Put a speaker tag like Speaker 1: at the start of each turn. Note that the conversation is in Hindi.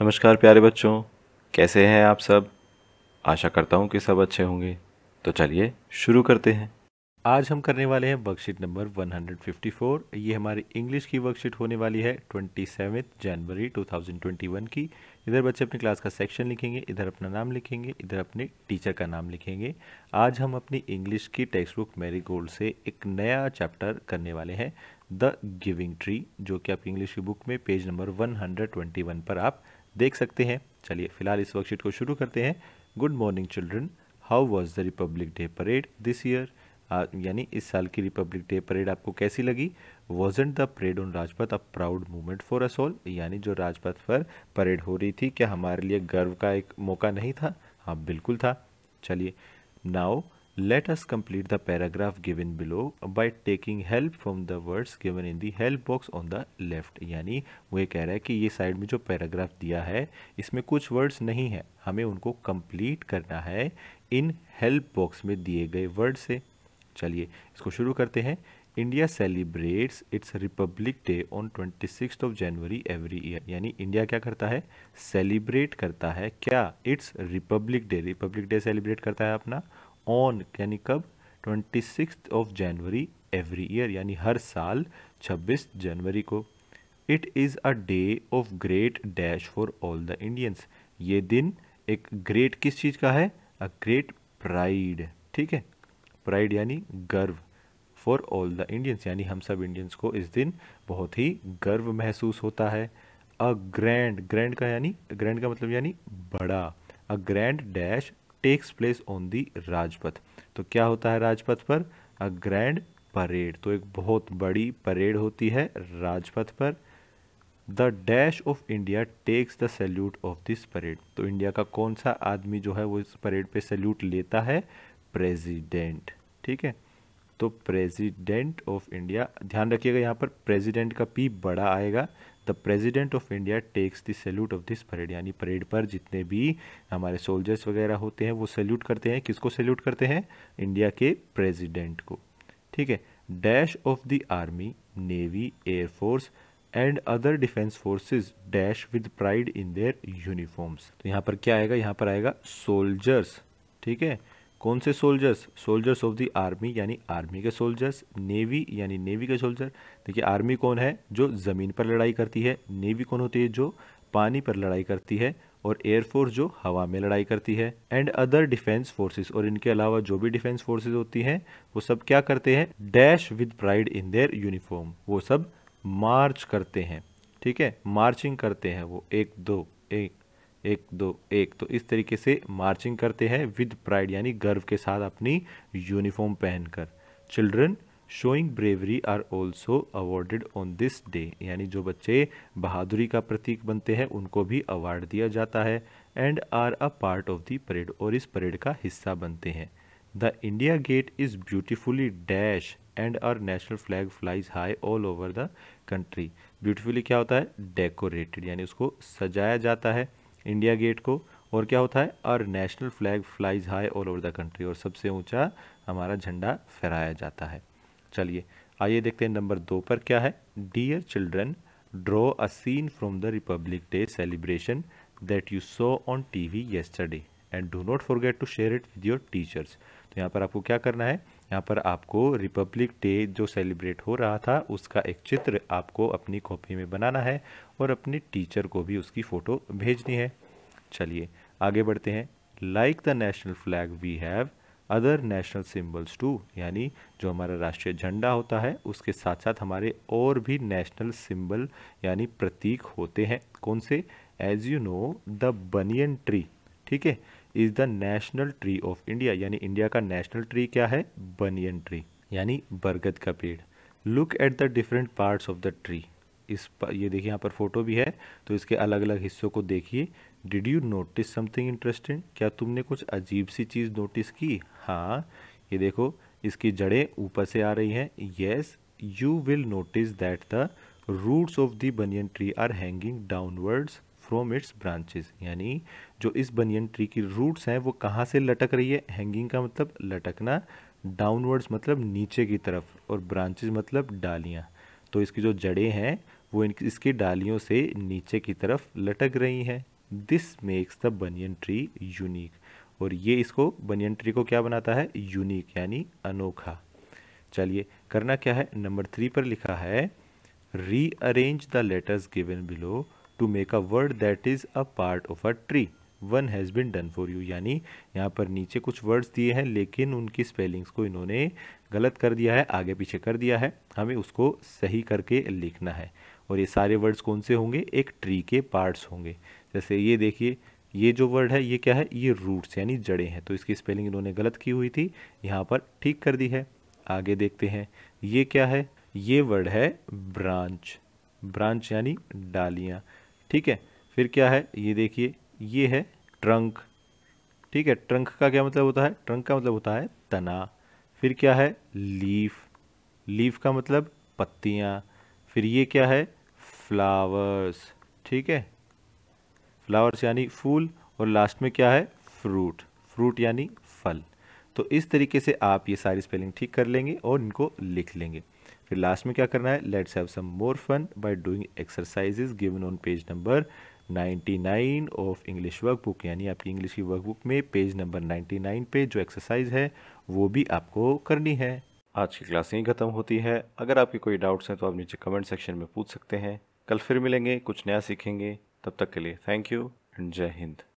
Speaker 1: नमस्कार प्यारे बच्चों कैसे हैं आप सब आशा करता हूँ कि सब अच्छे होंगे तो चलिए शुरू करते हैं आज हम करने वाले हैं वर्कशीट नंबर 154 ये हमारी इंग्लिश की वर्कशीट होने वाली है ट्वेंटी जनवरी 2021 की इधर बच्चे अपनी क्लास का सेक्शन लिखेंगे इधर अपना नाम लिखेंगे इधर अपने टीचर का नाम लिखेंगे आज हम अपनी इंग्लिश की टेक्स्ट बुक मेरी गोल्ड से एक नया चैप्टर करने वाले हैं द गिविंग ट्री जो कि आपकी इंग्लिश की बुक में पेज नंबर 121 पर आप देख सकते हैं चलिए फिलहाल इस वर्कशीट को शुरू करते हैं good morning children how was the republic day parade this year यानी इस साल की रिपब्लिक डे परेड आपको कैसी लगी wasn't the parade on Rajpath a proud movement for us all यानी जो राजपथ पर परेड हो रही थी क्या हमारे लिए गर्व का एक मौका नहीं था हाँ बिल्कुल था चलिए now Let us complete the paragraph given below by taking help from the words given in the help box on the left यानी वो ये कह रहा है कि ये साइड में जो पैराग्राफ दिया है इसमें कुछ वर्ड्स नहीं है हमें उनको कंप्लीट करना है इन हेल्प बॉक्स में दिए गए वर्ड से चलिए इसको शुरू करते हैं India celebrates its republic day on twenty six of January every year यानी इंडिया क्या करता है सेलिब्रेट करता है क्या its republic day republic day celebrate करता है अपना ऑन यानी कब twenty six of January every year यानी हर साल छब्बीस जनवरी को it is a day of great dash for all the Indians ये दिन एक ग्रेट किस चीज़ का है अ ग्रेट प्राइड ठीक है प्राइड यानी गर्व फॉर ऑल द इंडियंस यानी हम सब इंडियंस को इस दिन बहुत ही गर्व महसूस होता है अ ग्रैंड ग्रैंड का यानी ग्रैंड का मतलब यानी बड़ा a grand dash takes place on the Rajpath तो क्या होता है राजपथ पर अ ग्रैंड परेड तो एक बहुत बड़ी परेड होती है राजपथ पर the dash of India takes the salute of this parade तो इंडिया का कौन सा आदमी जो है वो इस परेड पे सैल्यूट लेता है प्रेजिडेंट ठीक है तो प्रेजिडेंट ऑफ इंडिया ध्यान रखिएगा यहाँ पर प्रेजिडेंट का पी बड़ा आएगा the president of India takes the salute of this parade यानी परेड पर जितने भी हमारे सोल्जर्स वगैरह होते हैं वो सैल्यूट करते हैं किसको सैल्यूट करते हैं इंडिया के प्रेजिडेंट को ठीक है dash of the army navy air force and other defence forces dash with pride in their uniforms तो यहाँ पर क्या आएगा यहाँ पर आएगा सोल्जर्स ठीक है कौन से soldiers soldiers of the army यानी आर्मी के सोल्जर्स नेवी यानी नेवी के सोल्जर देखिए आर्मी कौन है जो ज़मीन पर लड़ाई करती है नेवी कौन होती है जो पानी पर लड़ाई करती है और एयरफोर्स जो हवा में लड़ाई करती है एंड अदर डिफेंस फोर्सेस और इनके अलावा जो भी डिफेंस फोर्सेस होती हैं वो सब क्या करते हैं dash with pride in their uniform वो सब मार्च करते हैं ठीक है मार्चिंग करते हैं वो एक दो एक एक दो एक तो इस तरीके से मार्चिंग करते हैं विद प्राइड यानी गर्व के साथ अपनी यूनिफॉर्म पहनकर children showing bravery are also awarded on this day यानी जो बच्चे बहादुरी का प्रतीक बनते हैं उनको भी अवार्ड दिया जाता है and are a part of the parade और इस परेड का हिस्सा बनते हैं the India gate is beautifully dash and are national flag flies high all over the country beautifully क्या होता है डेकोरेटेड यानी उसको सजाया जाता है इंडिया गेट को और क्या होता है और national flag flies high all over the country और सबसे ऊंचा हमारा झंडा फहराया जाता है चलिए आइए देखते हैं नंबर दो पर क्या है dear children draw a scene from the republic day celebration that you saw on T V and do not forget to share it with your teachers तो यहाँ पर आपको क्या करना है यहाँ पर आपको रिपब्लिक डे जो सेलिब्रेट हो रहा था उसका एक चित्र आपको अपनी कॉपी में बनाना है और अपने टीचर को भी उसकी फ़ोटो भेजनी है चलिए आगे बढ़ते हैं like the national flag we have other national symbols too यानी जो हमारा राष्ट्रीय झंडा होता है उसके साथ साथ हमारे और भी नेशनल सिम्बल यानी प्रतीक होते हैं कौन से as you know the banyan tree ठीक है is the national tree of India यानी इंडिया का नेशनल ट्री क्या है बनियन ट्री यानी बरगद का पेड़ look at the different parts of the tree इस पर ये देखिए यहाँ पर फोटो भी है तो इसके अलग अलग हिस्सों को देखिए did you notice something interesting क्या तुमने कुछ अजीब सी चीज़ नोटिस की हाँ ये देखो इसकी जड़ें ऊपर से आ रही हैं yes you will notice that the roots of the banyan tree are hanging downwards from its branches यानी जो इस बनियन ट्री की रूट्स हैं वो कहाँ से लटक रही है हैंगिंग का मतलब लटकना डाउनवर्ड्स मतलब नीचे की तरफ और ब्रांचेस मतलब डालियाँ तो इसकी जो जड़ें हैं वो इन इसकी डालियों से नीचे की तरफ लटक रही हैं this makes the banyan tree unique और ये इसको बनियन ट्री को क्या बनाता है यूनिक यानी अनोखा चलिए करना क्या है नंबर थ्री पर लिखा है rearrange the letters given below to make a word that is a part of a tree one has been done for you यानी यहाँ पर नीचे कुछ वर्ड्स दिए हैं लेकिन उनकी स्पेलिंग्स को इन्होंने गलत कर दिया है आगे पीछे कर दिया है हमें उसको सही करके लिखना है और ये सारे वर्ड्स कौन से होंगे एक ट्री के पार्ट्स होंगे जैसे ये देखिए ये जो वर्ड है ये क्या है ये रूट्स यानी जड़ें हैं तो इसकी स्पेलिंग इन्होंने गलत की हुई थी यहाँ पर ठीक कर दी है आगे देखते हैं ये क्या है ये वर्ड है ब्रांच ब्रांच यानी डालियाँ ठीक है फिर क्या है ये देखिए ये है ट्रंक ठीक है ट्रंक का क्या मतलब होता है ट्रंक का मतलब होता है तना फिर क्या है लीफ लीफ का मतलब पत्तियाँ फिर ये क्या है फ्लावर्स ठीक है फ्लावर्स यानी फूल और लास्ट में क्या है फ्रूट फ्रूट यानी फल तो इस तरीके से आप ये सारी स्पेलिंग ठीक कर लेंगे और इनको लिख लेंगे फिर लास्ट में क्या करना है let's have some more fun by doing exercises given on page number 99 of English workbook यानी आपकी इंग्लिश की वर्कबुक में पेज नंबर 99 पे जो एक्सरसाइज है वो भी आपको करनी है आज की क्लास यहीं ख़त्म होती है अगर आपके कोई डाउट्स हैं तो आप नीचे कमेंट सेक्शन में पूछ सकते हैं कल फिर मिलेंगे कुछ नया सीखेंगे तब तक के लिए थैंक यू एंड जय हिंद